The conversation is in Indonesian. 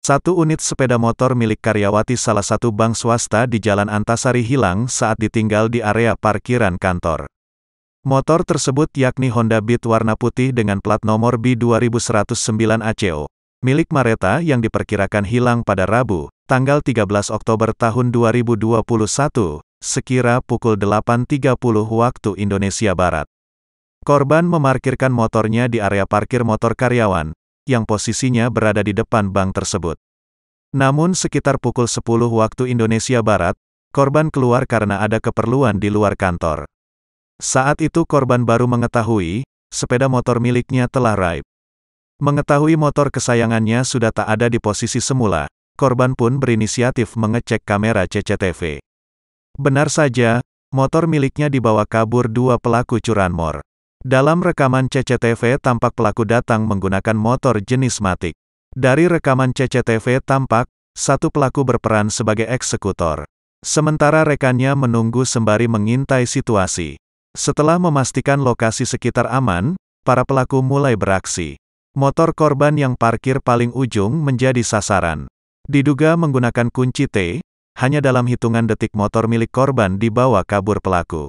Satu unit sepeda motor milik karyawati salah satu bank swasta di Jalan Antasari hilang saat ditinggal di area parkiran kantor. Motor tersebut yakni Honda Beat warna putih dengan plat nomor B2109 ACO, milik Mareta yang diperkirakan hilang pada Rabu, tanggal 13 Oktober tahun 2021, sekira pukul 8.30 waktu Indonesia Barat. Korban memarkirkan motornya di area parkir motor karyawan, yang posisinya berada di depan bank tersebut. Namun sekitar pukul 10 waktu Indonesia Barat, korban keluar karena ada keperluan di luar kantor. Saat itu korban baru mengetahui, sepeda motor miliknya telah raib. Mengetahui motor kesayangannya sudah tak ada di posisi semula, korban pun berinisiatif mengecek kamera CCTV. Benar saja, motor miliknya dibawa kabur dua pelaku curanmor. Dalam rekaman CCTV tampak pelaku datang menggunakan motor jenis matik. Dari rekaman CCTV tampak, satu pelaku berperan sebagai eksekutor. Sementara rekannya menunggu sembari mengintai situasi. Setelah memastikan lokasi sekitar aman, para pelaku mulai beraksi. Motor korban yang parkir paling ujung menjadi sasaran. Diduga menggunakan kunci T, hanya dalam hitungan detik motor milik korban dibawa kabur pelaku.